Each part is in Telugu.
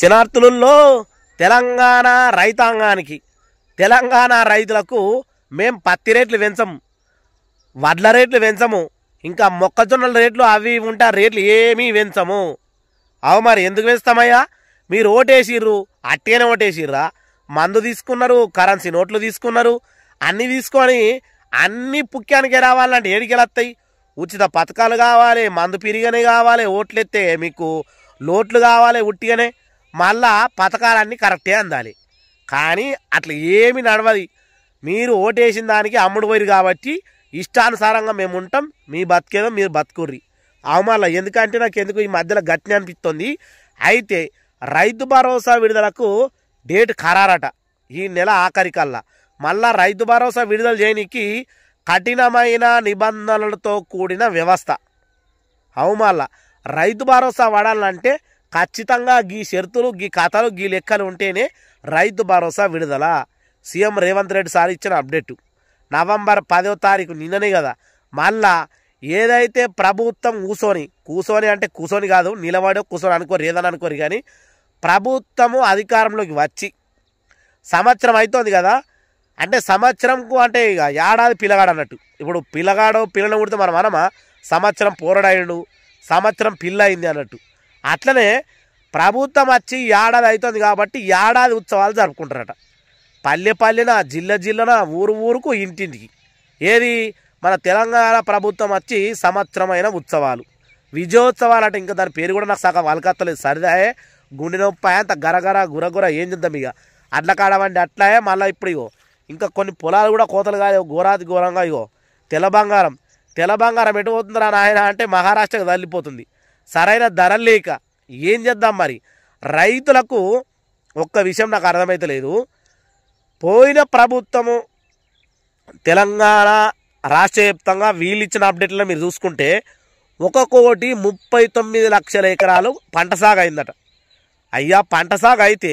శనార్థులలో తెలంగాణ రైతాంగానికి తెలంగాణ రైతులకు మేం పత్తి రేట్లు పెంచము వడ్ల రేట్లు పెంచము ఇంకా మొక్కజొన్నల రేట్లు అవి ఉంటా రేట్లు ఏమీ పెంచము అవు మరి ఎందుకు పెంచుతామయ్యా మీరు ఓటేసిర్రు అట్టేనే ఓటేసిర్రా మందు తీసుకున్నారు కరెన్సీ నోట్లు తీసుకున్నారు అన్నీ తీసుకొని అన్నీ పుక్యానికే రావాలంటే ఏడికెళ్ళొస్తాయి ఉచిత పథకాలు కావాలి మందు పిరిగనే కావాలి ఓట్లెత్తే మీకు లోట్లు కావాలి ఉట్టిగానే మళ్ళా పథకాలన్నీ కరెక్టే అందాలి కానీ అట్లా ఏమి నడవది మీరు ఓటేసిన దానికి అమ్ముడు పోయి కాబట్టి ఇష్టానుసారంగా మేము ఉంటాం మీ బతికేదో మీరు బతుకుర్రి అవమాల ఎందుకంటే నాకు ఎందుకు ఈ మధ్యలో గట్టిని అనిపిస్తుంది అయితే రైతు భరోసా విడుదలకు డేట్ ఖరారట ఈ నెల ఆఖరికల్లా మళ్ళా రైతు భరోసా విడుదల చేయనికి కఠినమైన నిబంధనలతో కూడిన వ్యవస్థ అవుమల్ల రైతు భరోసా వాడాలంటే ఖచ్చితంగా గీ షరతులు గీ ఖాతాలు గీ లెక్కలు ఉంటేనే రైతు భరోసా విడుదల సీఎం రేవంత్ రెడ్డి సార్ ఇచ్చిన అప్డేటు నవంబర్ పదో తారీఖు నిన్ననే కదా మళ్ళా ఏదైతే ప్రభుత్వం కూసోని కూసోని అంటే కూసోని కాదు నిలబడో కూసోని అనుకోరు ఏదని అనుకోరు కానీ ప్రభుత్వము అధికారంలోకి వచ్చి సంవత్సరం అవుతోంది కదా అంటే సంవత్సరంకు అంటే ఇక ఏడాది పిల్లగాడు అన్నట్టు ఇప్పుడు పిల్లగాడో పిల్లలు కుడితే మనం అనమా సంవత్సరం పోరడాయుడు సంవత్సరం పిల్ల అయింది అన్నట్టు అట్లనే ప్రభుత్వం వచ్చి ఏడాది అవుతుంది కాబట్టి ఏడాది ఉత్సవాలు జరుపుకుంటారట పల్లె పల్లెన జిల్ల జిల్లన ఊరు ఊరుకు ఇంటింటికి ఏది మన తెలంగాణ ప్రభుత్వం వచ్చి సంవత్సరమైన ఉత్సవాలు విజయోత్సవాలు అంటే ఇంకా దాని పేరు కూడా నాకు సగం వలకత్తలేదు సరిదాయే గుండె నొప్పి అంత గరగర గురగుర ఏం చేద్దాం ఇక అట్ల కాడవండి అట్లాయే మళ్ళీ ఇప్పుడు ఇగో ఇంకా కొన్ని పొలాలు కూడా కోతలు కాదు ఘోరాది ఘోరంగా ఇగో తెల్ల బంగారం తెల్ల బంగారం ఎటు పోతుందిరా నాయన అంటే మహారాష్ట్రకు తల్లిపోతుంది సరైన ధర లేక ఏం చేద్దాం మరి రైతులకు ఒక్క విషయం నాకు అర్థమైతలేదు పోయిన ప్రభుత్వము తెలంగాణ రాష్ట్ర వ్యాప్తంగా వీళ్ళు ఇచ్చిన అప్డేట్లను మీరు చూసుకుంటే ఒక కోటి ముప్పై తొమ్మిది లక్షల ఎకరాలు పంట సాగు అయిందట అయ్యా పంట సాగు అయితే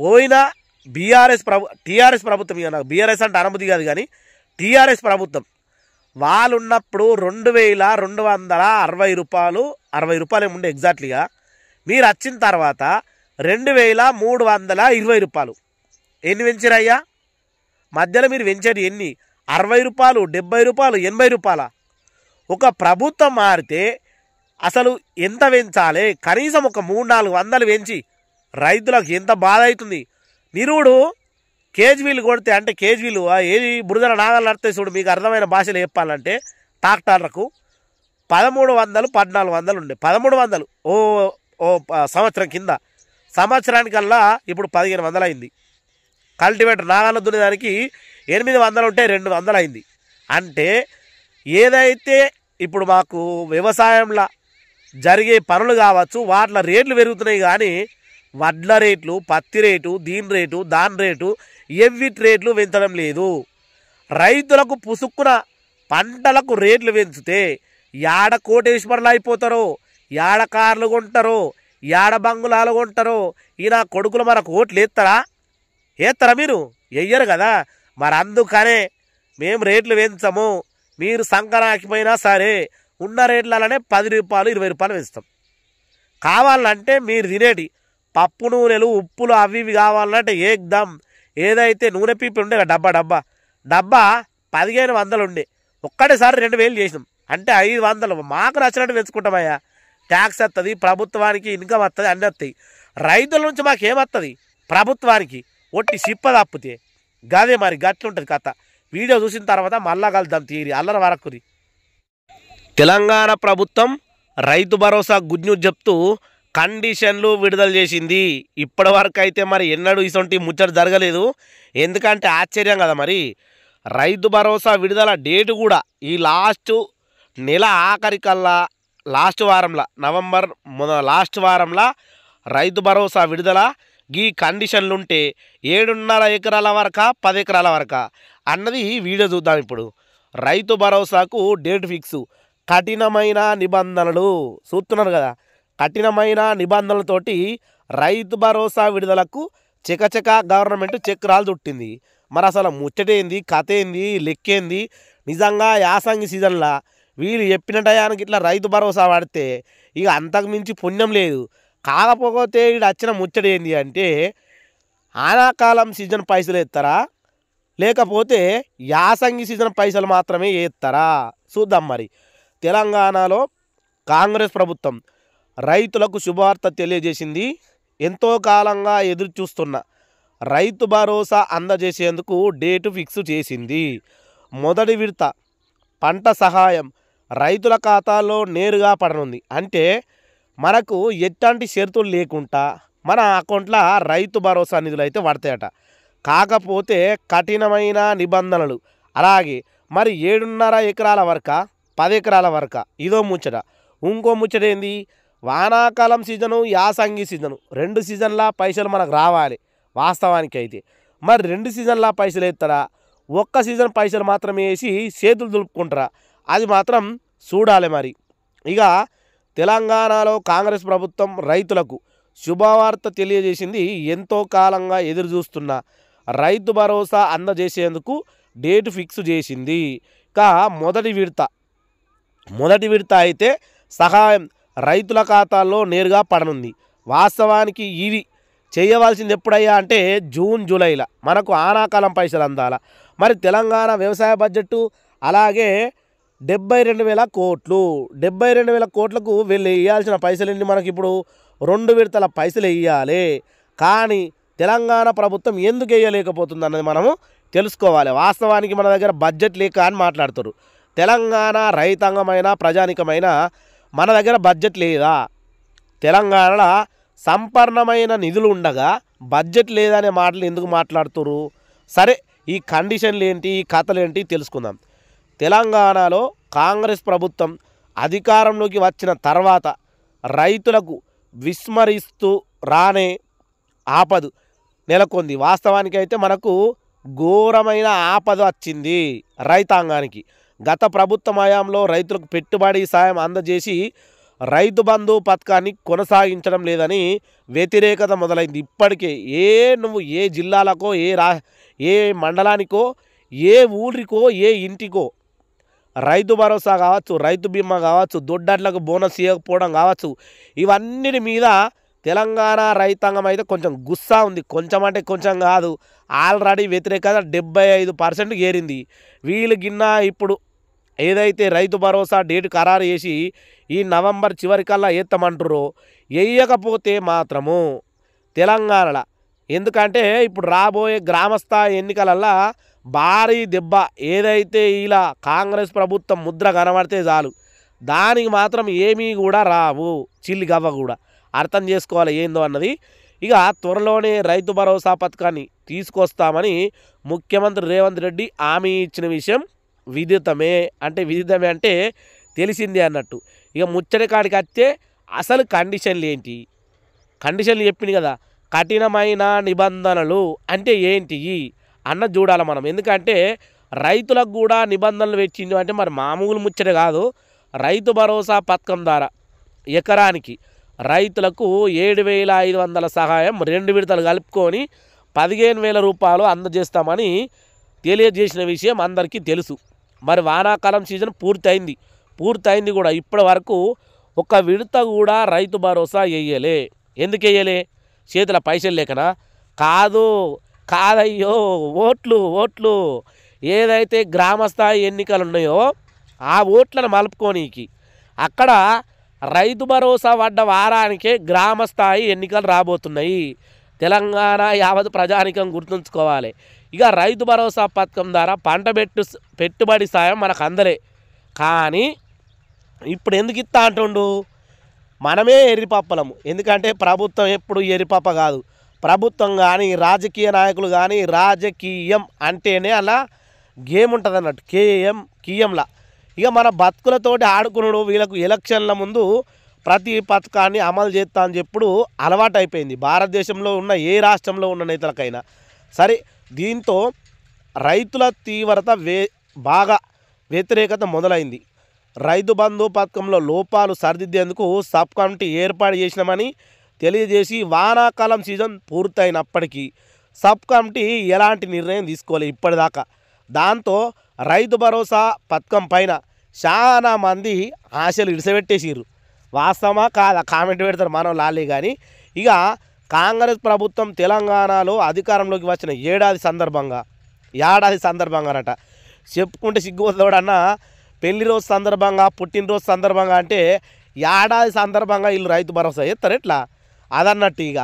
పోయిన బీఆర్ఎస్ ప్రభు టీఆర్ఎస్ ప్రభుత్వం బీఆర్ఎస్ అంటే అనుమతి కాదు కానీ టీఆర్ఎస్ ప్రభుత్వం వాళ్ళున్నప్పుడు రెండు వేల రెండు వందల అరవై రూపాయలు అరవై రూపాయలు ఉండే ఎగ్జాక్ట్లీగా మీరు వచ్చిన తర్వాత రెండు వేల మూడు వందల ఇరవై రూపాయలు ఎన్ని పెంచిరయ్యా మధ్యలో మీరు పెంచేది ఎన్ని అరవై రూపాయలు డెబ్బై రూపాయలు ఎనభై రూపాయల ఒక ప్రభుత్వం మారితే అసలు ఎంత పెంచాలి కనీసం ఒక మూడు నాలుగు వందలు పెంచి రైతులకు ఎంత బాధ అవుతుంది నిరుడు కేజ్వీలు కొడితే అంటే కేజ్వీలు ఏది బురదల నాగలు నడితే చూడు మీకు అర్థమైన భాషలో చెప్పాలంటే ట్రాక్టర్లకు పదమూడు వందలు పద్నాలుగు వందలు ఉండే పదమూడు వందలు ఓ ఓ సంవత్సరం కింద సంవత్సరానికల్లా ఇప్పుడు పదిహేను వందలు అయింది కల్టివేటర్ నాగాలు దున్నేదానికి ఎనిమిది వందలు ఉంటే రెండు వందలు అయింది అంటే ఏదైతే ఇప్పుడు మాకు వ్యవసాయంలో జరిగే పనులు కావచ్చు వాటిలో రేట్లు పెరుగుతున్నాయి కానీ వడ్ల రేట్లు పత్తి రేటు దీని రేటు దాని రేటు ఎవ్విటి రేట్లు పెంచడం లేదు రైతులకు పుసుక్కున పంటలకు రేట్లు పెంచితే యాడ కోటేశ్వరులు అయిపోతారో యాడ కార్లు కొంటారో యాడ బంగులాలు కొంటారో ఈయన కొడుకులు మనకు ఓట్లు ఎత్తరా ఎత్తారా మీరు ఎయ్యరు కదా మరి అందుకనే మేము రేట్లు పెంచము మీరు సంకరాకిపోయినా సరే ఉన్న రేట్లలోనే పది రూపాయలు ఇరవై రూపాయలు పెంచుతాం కావాలంటే మీరు తినేటి పప్పు నూనెలు ఉప్పులు అవి ఇవి కావాలంటే ఏకదమ్ ఏదైతే నూనె పీపులు ఉండే డబ్బా డబ్బా డబ్బా పదిహేను వందలు ఉండే ఒక్కటేసారి రెండు వేలు చేసినాం అంటే ఐదు వందలు మాకు నచ్చినట్టు పెంచుకుంటామయ్యా ట్యాక్స్ వస్తుంది ప్రభుత్వానికి ఇన్కమ్ వస్తుంది అన్నీ వస్తాయి రైతుల నుంచి మాకు ప్రభుత్వానికి ఒట్టి సిప్ప తప్పితే గదే మరి గట్లుంటుంది కథ వీడియో చూసిన తర్వాత మళ్ళా కలుద్దాం తీరి అల్లరి వరకుది తెలంగాణ ప్రభుత్వం రైతు భరోసా గుడ్ న్యూస్ చెప్తూ కండిషన్లు విడుదల చేసింది వరకు అయితే మరి ఎన్నడూ ఇటువంటి ముచ్చట జరగలేదు ఎందుకంటే ఆశ్చర్యం కదా మరి రైతు భరోసా విడుదల డేటు కూడా ఈ లాస్ట్ నెల ఆఖరికల్లా లాస్ట్ వారంలో నవంబర్ లాస్ట్ వారంలో రైతు భరోసా విడుదల ఈ కండిషన్లుంటే ఏడున్నర ఎకరాల వరక పది ఎకరాల వరక అన్నది వీడియో చూద్దాం ఇప్పుడు రైతు భరోసాకు డేట్ ఫిక్స్ కఠినమైన నిబంధనలు చూస్తున్నారు కదా కఠినమైన నిబంధనలతోటి రైతు భరోసా విడుదలకు చకచక గవర్నమెంట్ చక్రాలు చుట్టింది మరి అసలు ముచ్చటేంది కథ ఏంది లెక్కేంది నిజంగా యాసంగి సీజన్లో వీళ్ళు చెప్పిన టయానికి ఇట్లా రైతు భరోసా పడితే ఇక అంతకు మించి పుణ్యం లేదు కాకపోతే ఇక్కడ వచ్చిన ముచ్చటేంది అంటే ఆనాకాలం సీజన్ పైసలు ఎత్తారా లేకపోతే యాసంగి సీజన్ పైసలు మాత్రమే వేస్తారా చూద్దాం మరి తెలంగాణలో కాంగ్రెస్ ప్రభుత్వం రైతులకు శుభవార్త తెలియజేసింది ఎంతో కాలంగా ఎదురు చూస్తున్న రైతు భరోసా అందజేసేందుకు డేటు ఫిక్స్ చేసింది మొదటి విడత పంట సహాయం రైతుల ఖాతాలో నేరుగా పడనుంది అంటే మనకు ఎట్లాంటి షరతులు లేకుండా మన అకౌంట్లో రైతు భరోసా నిధులు అయితే పడతాయట కాకపోతే కఠినమైన నిబంధనలు అలాగే మరి ఏడున్నర ఎకరాల వరక పది ఎకరాల వరక ఇదో ముచ్చట ఇంకో ముచ్చట ఏంది వానాకాలం సీజను యాసంగి సీజను రెండు సీజన్ల పైసలు మనకు రావాలి వాస్తవానికి అయితే మరి రెండు సీజన్ల పైసలు వేస్తారా ఒక్క సీజన్ పైసలు మాత్రమే వేసి చేతులు దులుపుకుంటారా అది మాత్రం చూడాలి మరి ఇక తెలంగాణలో కాంగ్రెస్ ప్రభుత్వం రైతులకు శుభవార్త తెలియజేసింది ఎంతో కాలంగా ఎదురు చూస్తున్న రైతు భరోసా అందజేసేందుకు డేట్ ఫిక్స్ చేసింది ఇక మొదటి విడత మొదటి విడత అయితే సహాయం రైతుల ఖాతాల్లో నేరుగా పడనుంది వాస్తవానికి ఇవి చేయవలసింది ఎప్పుడయ్యా అంటే జూన్ జూలైలో మనకు ఆనాకాలం పైసలు అందాల మరి తెలంగాణ వ్యవసాయ బడ్జెట్ అలాగే డెబ్బై రెండు వేల కోట్లు డెబ్బై రెండు వేల కోట్లకు వీళ్ళు ఇవ్వాల్సిన పైసలన్నీ మనకి ఇప్పుడు రెండు విడతల పైసలు ఇవ్వాలి కానీ తెలంగాణ ప్రభుత్వం ఎందుకు వేయలేకపోతుంది అన్నది మనము తెలుసుకోవాలి వాస్తవానికి మన దగ్గర బడ్జెట్ లేక అని మాట్లాడుతారు తెలంగాణ రైతాంగమైన ప్రజానికమైన మన దగ్గర బడ్జెట్ లేదా తెలంగాణలో సంపన్నమైన నిధులు ఉండగా బడ్జెట్ లేదనే మాటలు ఎందుకు మాట్లాడుతురు సరే ఈ కండిషన్లు ఏంటి ఈ కథలు ఏంటి తెలుసుకుందాం తెలంగాణలో కాంగ్రెస్ ప్రభుత్వం అధికారంలోకి వచ్చిన తర్వాత రైతులకు విస్మరిస్తూ రానే ఆపదు నెలకొంది వాస్తవానికి అయితే మనకు ఘోరమైన ఆపద వచ్చింది రైతాంగానికి గత ప్రభుత్వ హయాంలో రైతులకు పెట్టుబడి సాయం అందజేసి రైతు బంధు పథకాన్ని కొనసాగించడం లేదని వ్యతిరేకత మొదలైంది ఇప్పటికే ఏ నువ్వు ఏ జిల్లాలకో ఏ రా ఏ మండలానికో ఏ ఊరికో ఏ ఇంటికో రైతు భరోసా కావచ్చు రైతు బీమా కావచ్చు దొడ్డట్లకు బోనస్ ఇవ్వకపోవడం కావచ్చు ఇవన్నిటి మీద తెలంగాణ రైతాంగం అయితే కొంచెం గుస్సా ఉంది కొంచెం అంటే కొంచెం కాదు ఆల్రెడీ వ్యతిరేకత డెబ్బై ఐదు పర్సెంట్ ఏరింది వీళ్ళు గిన్న ఇప్పుడు ఏదైతే రైతు భరోసా డేట్ ఖరారు చేసి ఈ నవంబర్ చివరికల్లా ఎత్తమంటారో వేయకపోతే మాత్రము తెలంగాణలో ఎందుకంటే ఇప్పుడు రాబోయే గ్రామస్థాయి ఎన్నికలల్లా భారీ దెబ్బ ఏదైతే ఇలా కాంగ్రెస్ ప్రభుత్వం ముద్ర కనబడితే చాలు దానికి మాత్రం ఏమీ కూడా రావు చిల్లిగవ్వ కూడా అర్థం చేసుకోవాలి ఏందో అన్నది ఇక త్వరలోనే రైతు భరోసా పథకాన్ని తీసుకొస్తామని ముఖ్యమంత్రి రేవంత్ రెడ్డి హామీ ఇచ్చిన విషయం విదితమే అంటే విదితమే అంటే తెలిసిందే అన్నట్టు ఇక ముచ్చటి కాడికి వస్తే అసలు కండిషన్లు ఏంటి కండిషన్లు చెప్పింది కదా కఠినమైన నిబంధనలు అంటే ఏంటివి అన్న చూడాలి మనం ఎందుకంటే రైతులకు కూడా నిబంధనలు పెట్టింది అంటే మరి మామూలు ముచ్చట కాదు రైతు భరోసా పథకం ద్వారా ఎకరానికి రైతులకు ఏడు వేల ఐదు వందల సహాయం రెండు విడతలు కలుపుకొని పదిహేను వేల రూపాయలు అందజేస్తామని తెలియజేసిన విషయం అందరికీ తెలుసు మరి వానాకాలం సీజన్ పూర్తయింది పూర్తయింది కూడా ఇప్పటి వరకు ఒక విడత కూడా రైతు భరోసా వేయలే ఎందుకు వేయలే చేతుల పైసలు లేకనా కాదు కాదయ్యో ఓట్లు ఓట్లు ఏదైతే గ్రామస్థాయి ఎన్నికలు ఉన్నాయో ఆ ఓట్లను మలుపుకోనీకి అక్కడ రైతు భరోసా పడ్డ వారానికే గ్రామస్థాయి ఎన్నికలు రాబోతున్నాయి తెలంగాణ యావత్ ప్రజానికం గుర్తుంచుకోవాలి ఇక రైతు భరోసా పథకం ద్వారా పంట పెట్టు పెట్టుబడి సాయం మనకు అందలే కానీ ఇప్పుడు ఎందుకు ఇస్తా అంటుండు మనమే ఎర్రిపప్పలము ఎందుకంటే ప్రభుత్వం ఎప్పుడు ఎరిపప్ప కాదు ప్రభుత్వం కానీ రాజకీయ నాయకులు కానీ రాజకీయం అంటేనే అలా గేమ్ ఉంటుంది అన్నట్టు కేఎం కియంలా ఇక మన బతుకులతోటి ఆడుకున్నాడు వీళ్ళకు ఎలక్షన్ల ముందు ప్రతి పథకాన్ని అమలు చేస్తా అని చెప్పుడు అలవాటు అయిపోయింది భారతదేశంలో ఉన్న ఏ రాష్ట్రంలో ఉన్న నేతలకైనా సరే దీంతో రైతుల తీవ్రత వే బాగా వ్యతిరేకత మొదలైంది రైతు బంధు పథకంలో లోపాలు సరిదిద్దేందుకు సబ్ కమిటీ ఏర్పాటు చేసినామని తెలియజేసి వానాకాలం సీజన్ పూర్తయినప్పటికీ సబ్ కమిటీ ఎలాంటి నిర్ణయం తీసుకోలేదు ఇప్పటిదాకా దాంతో రైతు భరోసా పథకం పైన చాలా మంది ఆశలు ఇడిసబెట్టేసిర్రు వాస్తవమా కాదా కామెంట్ పెడతారు మనం లాలే కానీ ఇక కాంగ్రెస్ ప్రభుత్వం తెలంగాణలో అధికారంలోకి వచ్చిన ఏడాది సందర్భంగా ఏడాది సందర్భంగానట చెప్పుకుంటే సిగ్గుపోతాడన్నా పెళ్లి రోజు సందర్భంగా పుట్టినరోజు సందర్భంగా అంటే ఏడాది సందర్భంగా వీళ్ళు రైతు భరోసా ఇస్తారు ఎట్లా అదన్నట్టు ఇక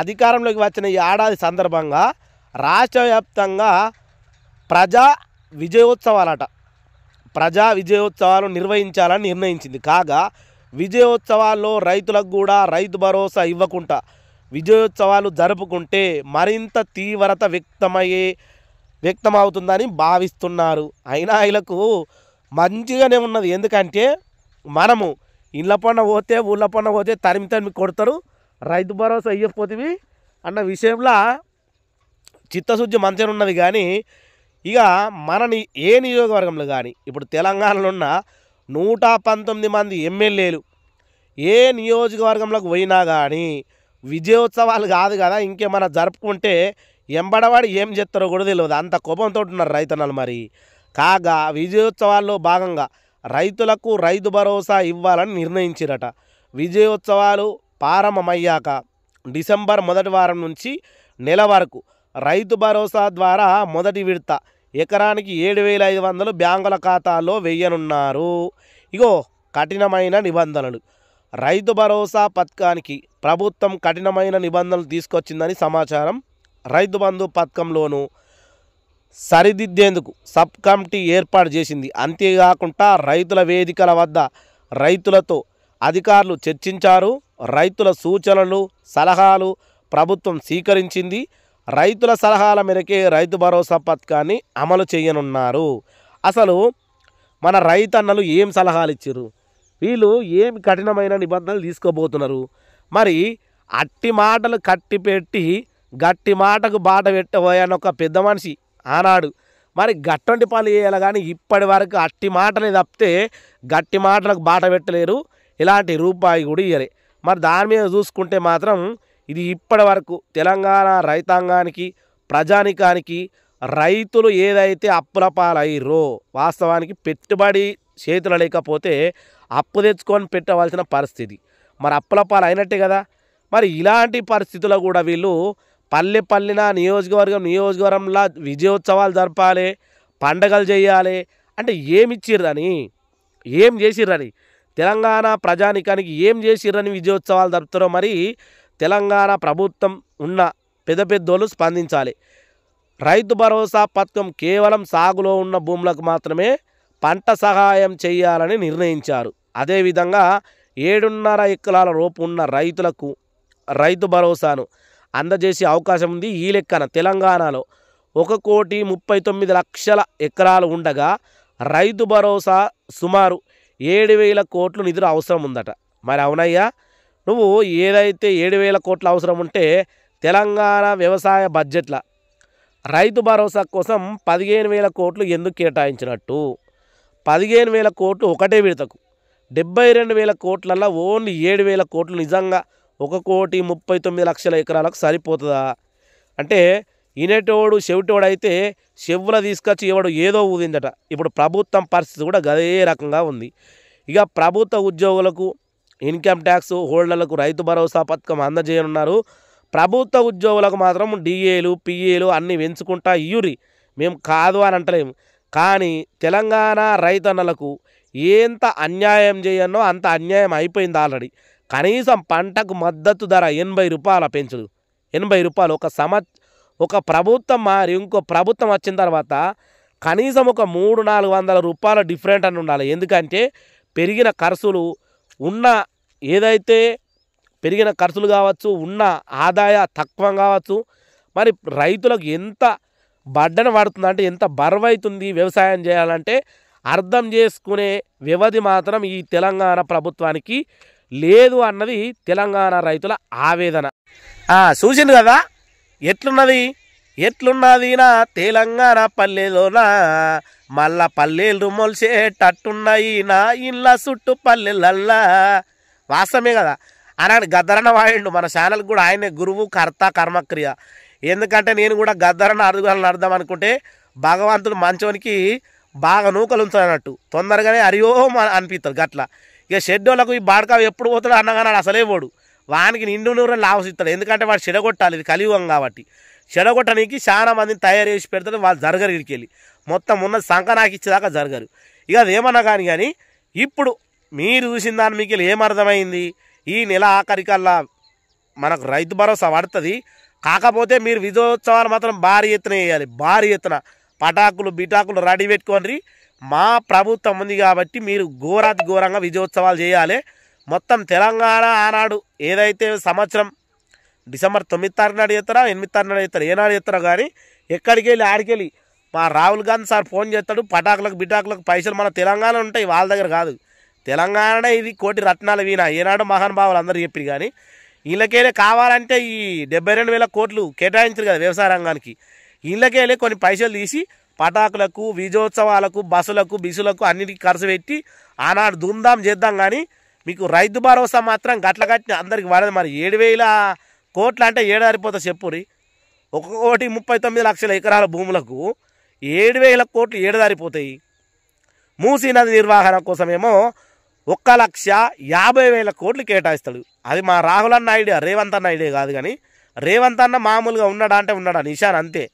అధికారంలోకి వచ్చిన ఏడాది సందర్భంగా రాష్ట్ర వ్యాప్తంగా ప్రజా విజయోత్సవాలట ప్రజా విజయోత్సవాలు నిర్వహించాలని నిర్ణయించింది కాగా విజయోత్సవాల్లో రైతులకు కూడా రైతు భరోసా ఇవ్వకుండా విజయోత్సవాలు జరుపుకుంటే మరింత తీవ్రత వ్యక్తమయ్యే వ్యక్తమవుతుందని భావిస్తున్నారు అయినా వీళ్ళకు మంచిగానే ఉన్నది ఎందుకంటే మనము ఇళ్ళ పన్న పోతే ఊళ్ళ పన్న పోతే తరిమి తరిమి కొడతారు రైతు భరోసా ఇవ్వకపోతే అన్న విషయంలో చిత్తశుద్ధి మంచిగా ఉన్నది కానీ ఇక మనని ఏ నియోజకవర్గంలో కానీ ఇప్పుడు తెలంగాణలో ఉన్న నూట పంతొమ్మిది మంది ఎమ్మెల్యేలు ఏ నియోజకవర్గంలోకి పోయినా కానీ విజయోత్సవాలు కాదు కదా ఇంకేమైనా జరుపుకుంటే ఎంబడవాడు ఏం చేస్తారో కూడా తెలియదు అంత కోపంతో ఉన్నారు రైతన్నలు మరి కాగా విజయోత్సవాల్లో భాగంగా రైతులకు రైతు భరోసా ఇవ్వాలని నిర్ణయించిరట విజయోత్సవాలు ప్రారంభమయ్యాక డిసెంబర్ మొదటి వారం నుంచి నెల వరకు రైతు భరోసా ద్వారా మొదటి విడత ఎకరానికి ఏడు వేల ఐదు వందలు బ్యాంకుల ఖాతాలో వెయ్యనున్నారు ఇగో కఠినమైన నిబంధనలు రైతు భరోసా పథకానికి ప్రభుత్వం కఠినమైన నిబంధనలు తీసుకొచ్చిందని సమాచారం రైతు బంధు పథకంలోనూ సరిదిద్దేందుకు సబ్ కమిటీ ఏర్పాటు చేసింది అంతేకాకుండా రైతుల వేదికల వద్ద రైతులతో అధికారులు చర్చించారు రైతుల సూచనలు సలహాలు ప్రభుత్వం స్వీకరించింది రైతుల సలహాల మేరకే రైతు భరోసా పథకాన్ని అమలు చేయనున్నారు అసలు మన రైతన్నలు ఏం సలహాలు ఇచ్చారు వీళ్ళు ఏమి కఠినమైన నిబంధనలు తీసుకోబోతున్నారు మరి అట్టి మాటలు కట్టి పెట్టి గట్టి మాటకు బాట పెట్టబోయాను ఒక పెద్ద మనిషి ఆనాడు మరి గట్టంటి పనులు చేయాలి కానీ ఇప్పటి వరకు అట్టి మాటలే తప్పితే గట్టి మాటలకు బాట పెట్టలేరు ఇలాంటి రూపాయి కూడా ఇయ్యలే మరి దాని మీద చూసుకుంటే మాత్రం ఇది ఇప్పటి వరకు తెలంగాణ రైతాంగానికి ప్రజానికానికి రైతులు ఏదైతే అప్పుల పాలయ్యో వాస్తవానికి పెట్టుబడి చేతులు లేకపోతే అప్పు తెచ్చుకొని పెట్టవలసిన పరిస్థితి మరి అప్పలపాలు అయినట్టే కదా మరి ఇలాంటి పరిస్థితుల్లో కూడా వీళ్ళు పల్లె పల్లిన నియోజకవర్గం నియోజకవర్గంలో విజయోత్సవాలు జరపాలి పండగలు చేయాలి అంటే ఏమి ఇచ్చిర్రని ఏం చేసిర్రని తెలంగాణ ప్రజానికానికి ఏం చేసిర్రని విజయోత్సవాలు జరుపుతారో మరి తెలంగాణ ప్రభుత్వం ఉన్న పెద్ద పెద్దోళ్ళు స్పందించాలి రైతు భరోసా పథకం కేవలం సాగులో ఉన్న భూములకు మాత్రమే పంట సహాయం చేయాలని నిర్ణయించారు అదేవిధంగా ఏడున్నర ఎకరాల లోపు ఉన్న రైతులకు రైతు భరోసాను అందజేసే అవకాశం ఉంది ఈ లెక్కన తెలంగాణలో ఒక కోటి ముప్పై తొమ్మిది లక్షల ఎకరాలు ఉండగా రైతు భరోసా సుమారు ఏడు వేల కోట్లు నిధులు అవసరం ఉందట మరి అవునయ్యా నువ్వు ఏదైతే ఏడు వేల కోట్ల అవసరం ఉంటే తెలంగాణ వ్యవసాయ బడ్జెట్ల రైతు భరోసా కోసం పదిహేను వేల కోట్లు ఎందుకు కేటాయించినట్టు పదిహేను వేల కోట్లు ఒకటే విడతకు డెబ్బై రెండు వేల కోట్లలో ఓన్లీ ఏడు వేల కోట్లు నిజంగా ఒక కోటి ముప్పై తొమ్మిది లక్షల ఎకరాలకు సరిపోతుందా అంటే ఇనేటోడు చెవిటోడు అయితే చెవుల తీసుకొచ్చి ఎవడు ఏదో ఊదిందట ఇప్పుడు ప్రభుత్వం పరిస్థితి కూడా గదే రకంగా ఉంది ఇక ప్రభుత్వ ఉద్యోగులకు ఇన్కమ్ ట్యాక్స్ హోల్డర్లకు రైతు భరోసా పథకం అందజేయనున్నారు ప్రభుత్వ ఉద్యోగులకు మాత్రం డిఏలు పిఏలు అన్నీ పెంచుకుంటా ఇయ్యూరి మేము కాదు అని అంటలేము కానీ తెలంగాణ రైతన్నలకు ఎంత అన్యాయం చేయనో అంత అన్యాయం అయిపోయింది ఆల్రెడీ కనీసం పంటకు మద్దతు ధర ఎనభై రూపాయల పెంచుడు ఎనభై రూపాయలు ఒక సమ ఒక ప్రభుత్వం మారి ఇంకో ప్రభుత్వం వచ్చిన తర్వాత కనీసం ఒక మూడు నాలుగు వందల రూపాయల డిఫరెంట్ అని ఉండాలి ఎందుకంటే పెరిగిన ఖర్చులు ఉన్న ఏదైతే పెరిగిన ఖర్చులు కావచ్చు ఉన్న ఆదాయ తక్కువ కావచ్చు మరి రైతులకు ఎంత బడ్డన పడుతుందంటే ఎంత బరువు అవుతుంది వ్యవసాయం చేయాలంటే అర్థం చేసుకునే వ్యవధి మాత్రం ఈ తెలంగాణ ప్రభుత్వానికి లేదు అన్నది తెలంగాణ రైతుల ఆవేదన చూసిండు కదా ఎట్లున్నది ఎట్లున్నదినా తెలంగాణ పల్లెలోనా మళ్ళ పల్లెలు మొలిసేటట్టున్నాయి నా ఇళ్ళ చుట్టూ పల్లెలల్లా వాస్తవమే కదా అన్నాడు గద్దరణ వాడు మన ఛానల్ కూడా ఆయనే గురువు కర్త కర్మక్రియ ఎందుకంటే నేను కూడా గద్దరణ అడుగులను అర్థం అనుకుంటే భగవంతుడు మంచోనికి బాగా నూకలు ఉంచాలన్నట్టు తొందరగానే అరియో అనిపిస్తుంది గట్ల ఇక షెడ్డోళ్ళకు ఈ బాడక ఎప్పుడు పోతాడు అన్నగానాడు అసలే పోడు వానికి నిండు నూరు లాభసిస్తాడు ఎందుకంటే వాడు చెడగొట్టాలి ఇది కలియుగం కాబట్టి చెడగొట్టడానికి చాలా మందిని తయారు చేసి పెడతాడు వాళ్ళు జరగరు ఇక్కడికి వెళ్ళి మొత్తం ఉన్న సంక నాకు ఇచ్చేదాకా జరగరు ఇక అదేమన్నా కానీ కానీ ఇప్పుడు మీరు చూసిన దాని మీకు ఏమర్థమైంది ఈ నెల ఆఖరికల్లా మనకు రైతు భరోసా పడుతుంది కాకపోతే మీరు విజయోత్సవాలు మాత్రం భారీ ఎత్తున వేయాలి భారీ ఎత్తున పటాకులు బిటాకులు రెడీ పెట్టుకొని మా ప్రభుత్వం ఉంది కాబట్టి మీరు ఘోరాతి ఘోరంగా విజయోత్సవాలు చేయాలి మొత్తం తెలంగాణ ఆనాడు ఏదైతే సంవత్సరం డిసెంబర్ తొమ్మిది తారీఖు నాడు చేస్తారా ఎనిమిది తారీఖు నాడు చేస్తారా ఏనాడు చేస్తారా కానీ ఎక్కడికి వెళ్ళి ఆడికి వెళ్ళి మా రాహుల్ గాంధీ సార్ ఫోన్ చేస్తాడు పటాకులకు బిటాకులకు పైసలు మన తెలంగాణ ఉంటాయి వాళ్ళ దగ్గర కాదు తెలంగాణ ఇది కోటి రత్నాల వీణ ఏనాడు మహానుభావులు అందరూ చెప్పి కానీ వీళ్ళకేదే కావాలంటే ఈ డెబ్బై రెండు వేల కోట్లు కేటాయించరు కదా వ్యవసాయ రంగానికి ఇళ్ళకెళ్ళి కొన్ని పైసలు తీసి పటాకులకు విజయోత్సవాలకు బస్సులకు బిసులకు అన్నిటికీ ఖర్చు పెట్టి ఆనాడు దుందాం చేద్దాం కానీ మీకు రైతు భరోసా మాత్రం గట్ల కట్టిన అందరికి వాడదు మరి ఏడు వేల కోట్లు అంటే ఏడారిపోతా చెప్పురి కోటి ముప్పై తొమ్మిది లక్షల ఎకరాల భూములకు ఏడు వేల కోట్లు ఏడదారిపోతాయి మూసీ నది నిర్వహణ కోసమేమో ఒక్క లక్ష యాభై వేల కోట్లు కేటాయిస్తాడు అది మా రాహుల్ అన్న ఐడియా రేవంత్ అన్న ఐడియా కాదు కానీ రేవంత్ అన్న మామూలుగా ఉన్నాడా అంటే ఉన్నాడా నిషాన్ అంతే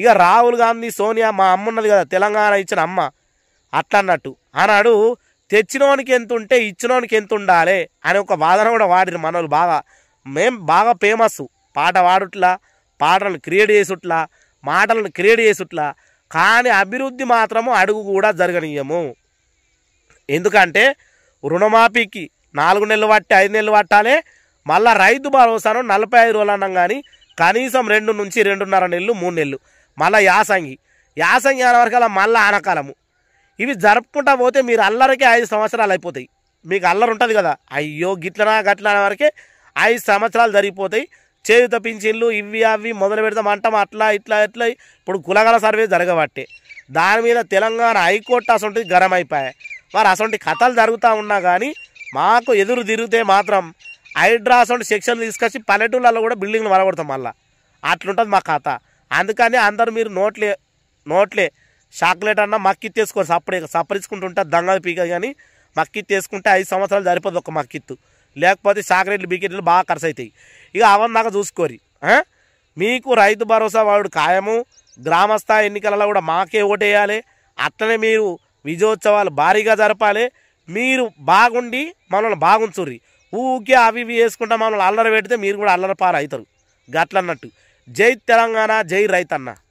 ఇక రాహుల్ గాంధీ సోనియా మా అమ్మ ఉన్నది కదా తెలంగాణ ఇచ్చిన అమ్మ అట్లా అన్నట్టు అన్నాడు తెచ్చినోనికి ఎంత ఉంటే ఇచ్చినోనికి ఎంత ఉండాలి అనే ఒక వాదన కూడా వాడిరు మనోళ్ళు బాగా మేం బాగా ఫేమస్ పాట పాడుట్లా పాటలను క్రియేట్ చేసుట్లా మాటలను క్రియేట్ చేసుట్లా కానీ అభివృద్ధి మాత్రము అడుగు కూడా జరగనీయము ఎందుకంటే రుణమాఫీకి నాలుగు నెలలు పట్టి ఐదు నెలలు పట్టాలి మళ్ళీ రైతు భరోసాను నలభై ఐదు రోజులు అన్నాం కానీ కనీసం రెండు నుంచి రెండున్నర నెలలు మూడు నెలలు మళ్ళీ యాసంగి యాసంగి అలా మళ్ళీ ఆనకాలము ఇవి జరుపుకుంటా పోతే మీరు అల్లరికే ఐదు సంవత్సరాలు అయిపోతాయి మీకు అల్లరి ఉంటుంది కదా అయ్యో గిట్లనా అనే వరకే ఐదు సంవత్సరాలు జరిగిపోతాయి చేయుత పింఛన్లు ఇవి అవి మొదలు పెడతాం అంటాం అట్లా ఇట్లా ఇట్లా ఇప్పుడు కులగల సర్వే జరగబట్టే దాని మీద తెలంగాణ హైకోర్టు అసొంటి గరం అయిపోయాయి మరి అసొంటి కథలు జరుగుతూ ఉన్నా కానీ మాకు ఎదురు తిరిగితే మాత్రం హైడ్రా అసొంటి సెక్షన్లు తీసుకొచ్చి పల్లెటూళ్ళలో కూడా బిల్డింగ్లు మరగొడతాం మళ్ళీ అట్లుంటుంది మా కథ అందుకని అందరు మీరు నోట్లే నోట్లే చాక్లెట్ అన్న మక్కి తీసుకోరు సపరే సపరించుకుంటుంటా దంగ పీక కానీ మక్కి తీసుకుంటే ఐదు సంవత్సరాలు సరిపోదు ఒక మక్కిత్తు లేకపోతే చాక్లెట్లు బికెట్లు బాగా ఖర్చు అవుతాయి ఇక అవన్నాక చూసుకోరి మీకు రైతు భరోసా వాడు ఖాయము గ్రామస్థాయి ఎన్నికలలో కూడా మాకే ఓటేయాలి అట్లనే మీరు విజయోత్సవాలు భారీగా జరపాలి మీరు బాగుండి మనల్ని బాగుంచుర్రి ఊకే అవి ఇవి వేసుకుంటా మనల్ని అల్లరి పెడితే మీరు కూడా అల్లరి పారు అవుతారు గట్లన్నట్టు జై తెలంగాణ జై రైతన్న